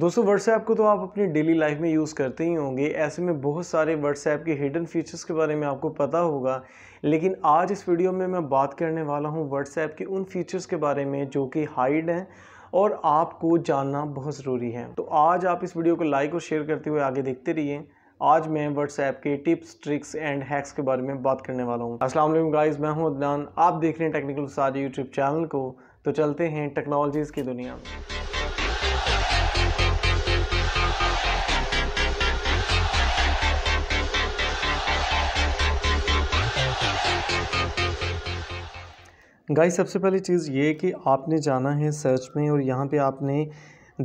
दोस्तों व्हाट्सएप को तो आप अपनी डेली लाइफ में यूज़ करते ही होंगे ऐसे में बहुत सारे व्हाट्सएप के हिडन फीचर्स के बारे में आपको पता होगा लेकिन आज इस वीडियो में मैं बात करने वाला हूँ व्हाट्सएप के उन फीचर्स के बारे में जो कि हाइड हैं और आपको जानना बहुत ज़रूरी है तो आज आप इस वीडियो को लाइक और शेयर करते हुए आगे देखते रहिए आज मैं व्हाट्सएप के टिप्स ट्रिक्स एंड हैक्स के बारे में बात करने वाला हूँ असलम गाइज मैं हूँ अदनान आप देख रहे हैं टेक्निकल सारे यूट्यूब चैनल को तो चलते हैं टेक्नोलॉजीज़ की दुनिया में गाइस सबसे पहली चीज़ ये कि आपने जाना है सर्च में और यहाँ पे आपने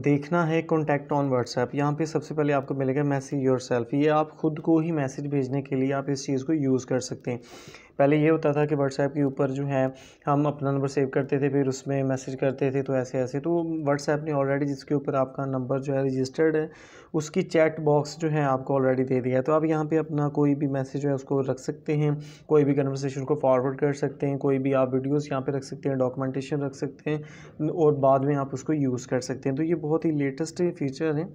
देखना है कॉन्टैक्ट ऑन व्हाट्सएप यहाँ पे सबसे पहले आपको मिलेगा मैसेज योर सेल्फ ये आप ख़ुद को ही मैसेज भेजने के लिए आप इस चीज़ को यूज़ कर सकते हैं पहले ये होता था कि व्हाट्सएप के ऊपर जो है हम अपना नंबर सेव करते थे फिर उसमें मैसेज करते थे तो ऐसे ऐसे तो व्हाट्सएप ने ऑलरेडी जिसके ऊपर आपका नंबर जो है रजिस्टर्ड है उसकी चैट बॉक्स जो है आपको ऑलरेडी दे दिया है तो आप यहाँ पे अपना कोई भी मैसेज जो है उसको रख सकते हैं कोई भी कन्वर्सेशन को फॉरवर्ड कर सकते हैं कोई भी आप वीडियोज़ यहाँ पर रख सकते हैं डॉक्यूमेंटेशन रख सकते हैं और बाद में आप उसको यूज़ कर सकते हैं तो ये बहुत ही लेटेस्ट फीचर है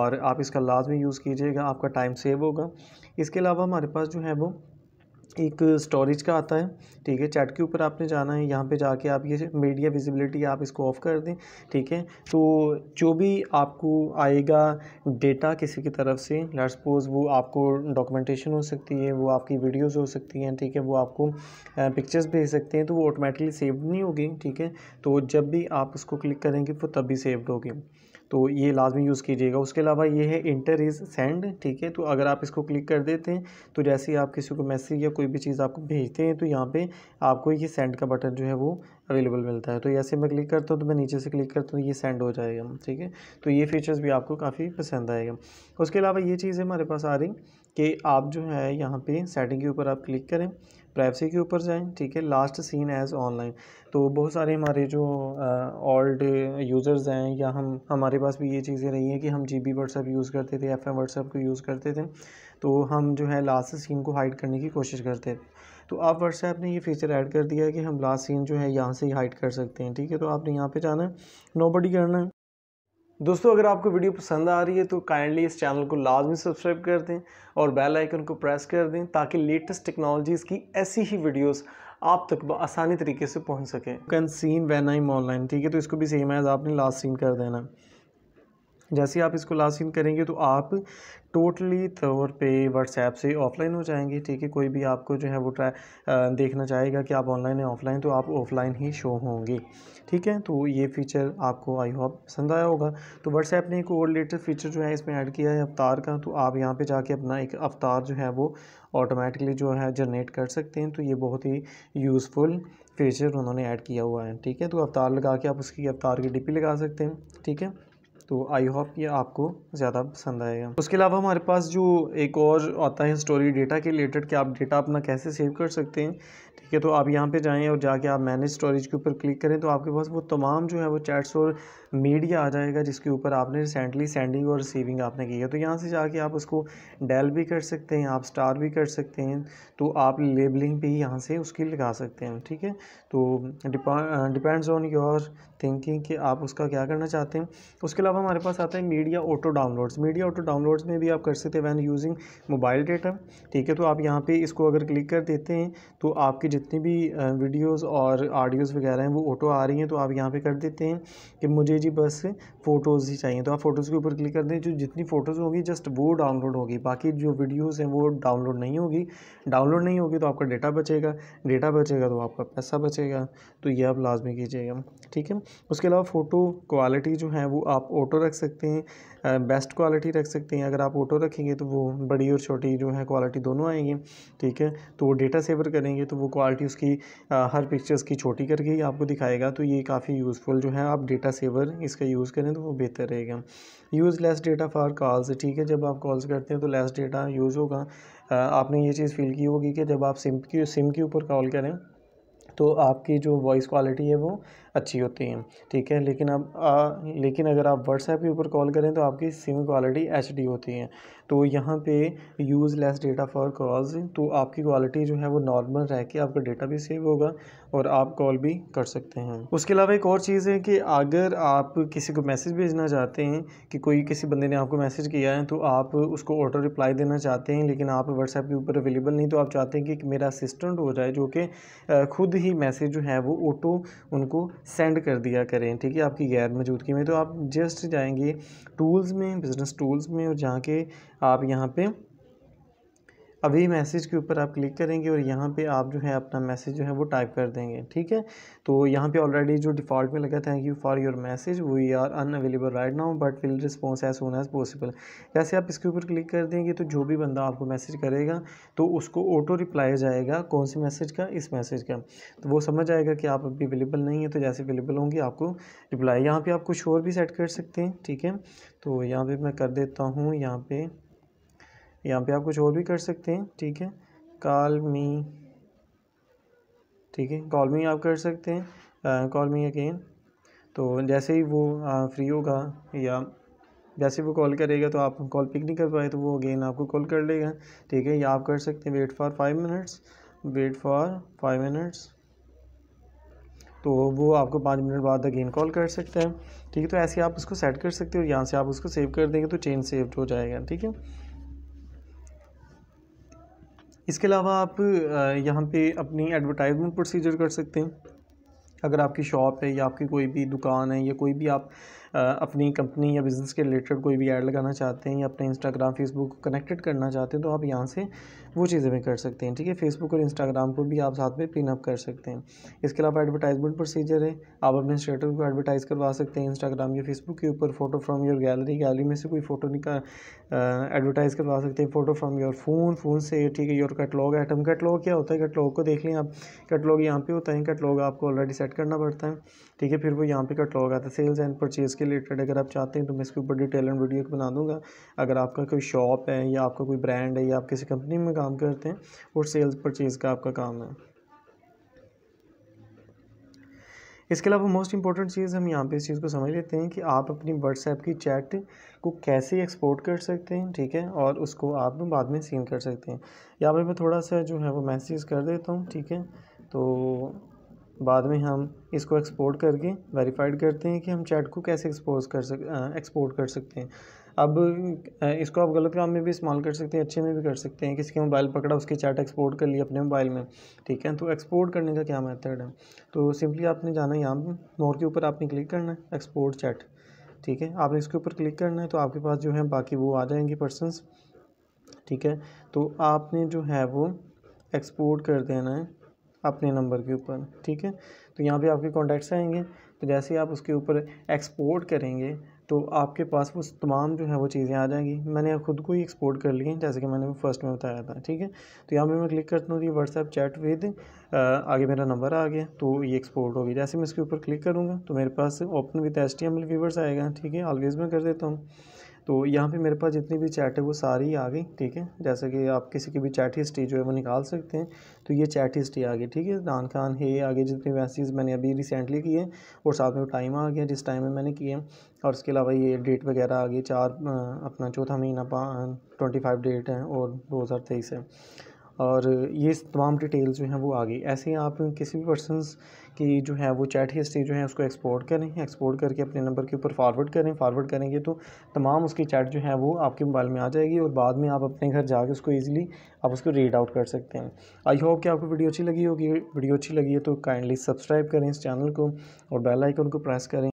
और आप इसका लाजमी यूज़ कीजिएगा आपका टाइम सेव होगा इसके अलावा हमारे पास जो है वो एक स्टोरेज का आता है ठीक है चैट के ऊपर आपने जाना है यहाँ पे जाके आप ये मीडिया विजिबिलिटी आप इसको ऑफ़ कर दें ठीक है तो जो भी आपको आएगा डेटा किसी की तरफ से लेट्स सपोज वो आपको डॉक्यूमेंटेशन हो सकती है वो आपकी वीडियोस हो सकती हैं ठीक है वो आपको पिक्चर्स भेज सकते हैं तो वो ऑटोमेटिकली सेव्ड नहीं होगी ठीक है तो जब भी आप उसको क्लिक करेंगे वो तब भी सेव्ड होगी तो ये लाजमी यूज़ कीजिएगा उसके अलावा ये है इंटर इज़ सेंड ठीक है तो अगर आप इसको क्लिक कर देते हैं तो जैसे ही आप किसी को मैसेज या कोई भी चीज़ आपको भेजते हैं तो यहाँ पे आपको ये सेंड का बटन जो है वो अवेलेबल मिलता है तो ऐसे मैं क्लिक करता हूँ तो मैं नीचे से क्लिक करता हूँ ये सेंड हो जाएगा ठीक है तो ये फीचर्स भी आपको काफ़ी पसंद आएगा उसके अलावा ये चीज़ हमारे पास आ रही कि आप जो है यहाँ पर सेटिंग के ऊपर आप क्लिक करें प्राइवेसी के ऊपर जाएँ ठीक है लास्ट सीन एज़ ऑनलाइन तो बहुत सारे हमारे जो ओल्ड यूज़र्स हैं या हम हमारे पास भी ये चीज़ें रही हैं कि हम जी बी व्हाट्सएप यूज़ करते थे एफ एम व्हाट्सएप को यूज़ करते थे तो हम जो है लास्ट सीन को हाइड करने की कोशिश करते थे तो आप व्हाट्सएप ने ये फीचर ऐड कर दिया है कि हम लास्ट सीन जो है यहाँ से ही हाइड कर सकते हैं ठीक है तो आपने यहाँ पर जाना है नो बडी करना है दोस्तों अगर आपको वीडियो पसंद आ रही है तो काइंडली इस चैनल को लाजमी सब्सक्राइब कर दें और बेल आइकन को प्रेस कर दें ताकि लेटेस्ट टेक्नोलॉजीज़ की ऐसी ही वीडियोस आप तक आसानी तरीके से पहुंच सकें can seen when I online ठीक है तो इसको भी सेम है आपने लास्ट सीन कर देना जैसे आप इसको लास्ट इन करेंगे तो आप टोटली तौर पे व्हाट्सएप से ऑफ़लाइन हो जाएंगे ठीक है कोई भी आपको जो है वो ट्राई देखना चाहेगा कि आप ऑनलाइन या ऑफ़लाइन तो आप ऑफ़लाइन ही शो होंगे ठीक है तो ये फीचर आपको आई होप पसंद आया होगा तो व्हाट्सएप ने एक और लेटेस्ट फीचर जो है इसमें ऐड किया है अवतार का तो आप यहाँ पर जाके अपना एक अवतार जो है वो ऑटोमेटिकली जो है जनरेट कर सकते हैं तो ये बहुत ही यूज़फुल फीचर उन्होंने ऐड किया हुआ है ठीक है तो अवतार लगा के आप उसकी अवतार की डीपी लगा सकते हैं ठीक है तो आई होप ये आपको ज़्यादा पसंद आएगा उसके अलावा हमारे पास जो एक और आता है स्टोरी डेटा के रिलेटेड कि आप डेटा अपना कैसे सेव कर सकते हैं ठीक है तो आप यहाँ पे जाएँ और जाके आप मैनेज स्टोरेज के ऊपर क्लिक करें तो आपके पास वो तमाम जो है वो चैट्स और मीडिया आ जाएगा जिसके ऊपर आपने रिसेंटली सेंडिंग और रिसीविंग आपने की है तो यहाँ से जाके आप उसको डेल भी कर सकते हैं आप स्टार भी कर सकते हैं तो आप लेबलिंग भी यहाँ से उसकी लगा सकते हैं ठीक है तो डिपेंड्स ऑन योर थिंकिंग कि आप उसका क्या करना चाहते हैं उसके अलावा हमारे पास आता है media auto downloads media auto downloads में भी आप कर सकते हैं वैन यूजिंग मोबाइल डेटा ठीक है तो आप यहाँ पे इसको अगर क्लिक कर देते हैं तो आपकी जितनी भी वीडियोस और ऑडियोज़ वगैरह हैं वो ऑटो आ रही हैं तो आप यहाँ पे कर देते हैं कि मुझे मुझे जी बस फ़ोटोज़ ही चाहिए तो आप फ़ोटोज़ के ऊपर क्लिक कर दें जो जितनी फ़ोटोज़ होगी जस्ट वो डाउनलोड होगी बाकी जो वीडियोज़ हैं वो डाउनलोड नहीं होगी डाउनलोड नहीं होगी तो आपका डेटा बचेगा डेटा बचेगा तो आपका पैसा बचेगा तो ये आप लाजमी कीजिएगा ठीक है उसके अलावा फ़ोटो क्वालिटी जो है वो आप ऑटो रख सकते हैं बेस्ट क्वालिटी रख सकते हैं अगर आप ऑटो रखेंगे तो वो बड़ी और छोटी जो है क्वालिटी दोनों आएंगी ठीक है तो वो डेटा सेवर करेंगे तो वो क्वालिटी उसकी हर पिक्चर्स की छोटी करके ही आपको दिखाएगा तो ये काफ़ी यूज़फुल जो है आप डेटा सेवर करें इसका यूज़ करें तो वो बेहतर रहेगा use less data for calls ठीक है जब आप कॉल्स करते हैं तो लेस डेटा यूज़ होगा आपने ये चीज़ फील की होगी कि जब आप सिम की सिम के ऊपर कॉल करें तो आपकी जो वॉइस क्वालिटी है वो अच्छी होती है ठीक है लेकिन अब आ, लेकिन अगर आप व्हाट्सएप के ऊपर कॉल करें तो आपकी सिम क्वालिटी एच होती है तो यहाँ पे use less data for calls तो आपकी क्वालिटी जो है वो नॉर्मल रह के आपका डेटा भी सेव होगा और आप कॉल भी कर सकते हैं उसके अलावा एक और चीज़ है कि अगर आप किसी को मैसेज भेजना चाहते हैं कि कोई किसी बंदे ने आपको मैसेज किया है तो आप उसको ऑटो रिप्लाई देना चाहते हैं लेकिन आप व्हाट्सएप के ऊपर अवेलेबल नहीं तो आप चाहते हैं कि मेरा असिस्टेंट हो जाए जो कि खुद ही मैसेज जो है वो ऑटो उनको सेंड कर दिया करें ठीक है आपकी गैर मौजूदगी में तो आप जस्ट जाएंगे टूल्स में बिज़नेस टूल्स में और जहाँ के आप यहाँ पर अभी मैसेज के ऊपर आप क्लिक करेंगे और यहाँ पे आप जो है अपना मैसेज जो है वो टाइप कर देंगे ठीक है तो यहाँ पे ऑलरेडी जो डिफ़ॉल्ट में लगा thank you for your message we are unavailable right now but will response as soon as possible जैसे आप इसके ऊपर क्लिक कर देंगे तो जो भी बंदा आपको मैसेज करेगा तो उसको ऑटो रिप्लाई जाएगा कौन से मैसेज का इस मैसेज का तो वो समझ आएगा कि आप अभी अवेलेबल नहीं है तो जैसे अवेलेबल होंगे आपको रिप्लाई यहाँ पर आप कुछ और भी सेट कर सकते हैं ठीक है तो यहाँ पर मैं कर देता हूँ यहाँ पर यहाँ पे आप कुछ और भी कर सकते हैं ठीक है कॉल मी ठीक है कॉल मी आप कर सकते हैं कॉल मी अगेन तो जैसे ही वो आ, फ्री होगा या जैसे वो कॉल करेगा तो आप कॉल पिक नहीं कर पाए तो वो अगेन आपको कॉल कर लेगा ठीक है या आप कर सकते हैं wait for five minutes wait for five minutes तो वो आपको पाँच मिनट बाद अगेन कॉल कर सकते हैं ठीक है तो ऐसे आप उसको सेट कर सकते हो यहाँ से आप उसको सेव कर देंगे तो चेंज सेव्ड हो जाएगा ठीक है इसके अलावा आप यहाँ पे अपनी एडवर्टाइजमेंट प्रोसीजर कर सकते हैं अगर आपकी शॉप है या आपकी कोई भी दुकान है या कोई भी आप आ, अपनी कंपनी या बिज़नेस के रिलेटेड कोई भी ऐड लगाना चाहते हैं या अपने इंस्टाग्राम फेसबुक को कनेक्टेड करना चाहते हैं तो आप यहाँ से वो चीज़ें भी कर सकते हैं ठीक है फेसबुक और इंस्टाग्राम को भी आप साथ में पिन अप कर सकते हैं इसके अलावा एडवर्टाइजमेंट प्रोसीजर है आप अपने स्टेटस को एडवर्टाइज़ करवा सकते हैं इंस्टाग्राम या फेसबुक के ऊपर photo from your gallery gallery में से कोई फ़ोटो निकाल एडवर्टाइज़ करवा सकते हैं photo from your phone phone से ठीक है योर कटलॉग आइटम कटलॉग क्या होता है कटलॉग को देख लें आप कटलॉग यहाँ पर होता है कटलॉग आपको ऑलरेडी सेट करना पड़ता है ठीक है फिर वो यहाँ पे कटलॉग आता है सेल्स एंड परचेज़ के रिलेटेड अगर आप चाहते हैं तो मैं इसके ऊपर डिटेल एंड वीडियो बना दूँगा अगर आपका कोई शॉप है या आपका कोई ब्रांड है या आप किसी कंपनी में काम करते हैं और सेल्स परचेज़ का आपका काम है इसके अलावा मोस्ट इंपॉर्टेंट चीज़ हम यहाँ पे इस चीज़ को समझ लेते हैं कि आप अपनी व्हाट्सएप की चैट को कैसे एक्सपोर्ट कर सकते हैं ठीक है और उसको आप बाद में सीन कर सकते हैं यहाँ पे मैं थोड़ा सा जो है वो मैसेज कर देता हूँ ठीक है तो बाद में हम इसको एक्सपोर्ट करके वेरीफाइड करते हैं कि हम चैट को कैसे एक्सपोज कर सक एक्सपोर्ट कर सकते हैं अब इसको आप गलत काम में भी इस्तेमाल कर सकते हैं अच्छे में भी कर सकते हैं किसी के मोबाइल पकड़ा उसके चैट एक्सपोर्ट कर लिया अपने मोबाइल में ठीक है तो एक्सपोर्ट करने का क्या मेथड है तो सिंपली आपने जाना है यहाँ पर मोर के ऊपर आपने क्लिक करना है एक्सपोर्ट चैट ठीक है आपने इसके ऊपर क्लिक करना है तो आपके पास जो है बाकी वो आ जाएंगे पर्सनस ठीक है तो आपने जो है वो एक्सपोर्ट कर देना है अपने नंबर के ऊपर ठीक है तो यहाँ पे आपके कॉन्टैक्ट्स आएंगे तो जैसे ही आप उसके ऊपर एक्सपोर्ट करेंगे तो आपके पास वो तमाम जो है वो चीज़ें आ जाएंगी मैंने खुद को ही एक्सपोर्ट कर ली हैं जैसे कि मैंने फर्स्ट में बताया था ठीक है तो यहाँ पे मैं क्लिक करता हूँ ये व्हाट्सएप चैट विद आगे मेरा नंबर आ गया तो ये एक्सपोर्ट होगी जैसे मैं इसके ऊपर क्लिक करूँगा तो मेरे पास open with S T M आएगा ठीक है ऑलवेज़ मैं कर देता हूँ तो यहाँ पे मेरे पास जितनी भी चैट है वो सारी आ गई ठीक है जैसे कि आप किसी की भी चैट हिस्ट्री जो है वो निकाल सकते हैं तो ये चैट हिस्ट्री आ गई ठीक है दान खान है आगे जितने मैसेज मैंने अभी रिसेंटली किए और साथ में टाइम आ गया जिस टाइम में मैंने किए और उसके अलावा ये डेट वगैरह आ गई चार अपना चौथा महीना ट्वेंटी फाइव डेट है और दो हज़ार तेईस है और ये तमाम डिटेल्स जो हैं वो आ गई ऐसे ही आप किसी भी पर्सन कि जो है वो चैट हिस्ट्री जो है उसको एक्सपोर्ट करें एक्सपोर्ट करके अपने नंबर के ऊपर फारवर्ड करें फारवर्ड करेंगे तो तमाम उसकी चैट जो है वो आपके मोबाइल में आ जाएगी और बाद में आप अपने घर जाके उसको ईजिली आप उसको रीड आउट कर सकते हैं आई होप कि आपको वीडियो अच्छी लगी होगी वीडियो अच्छी लगी है तो काइंडली सब्सक्राइब करें इस चैनल को और बेल आइकन को प्रेस करें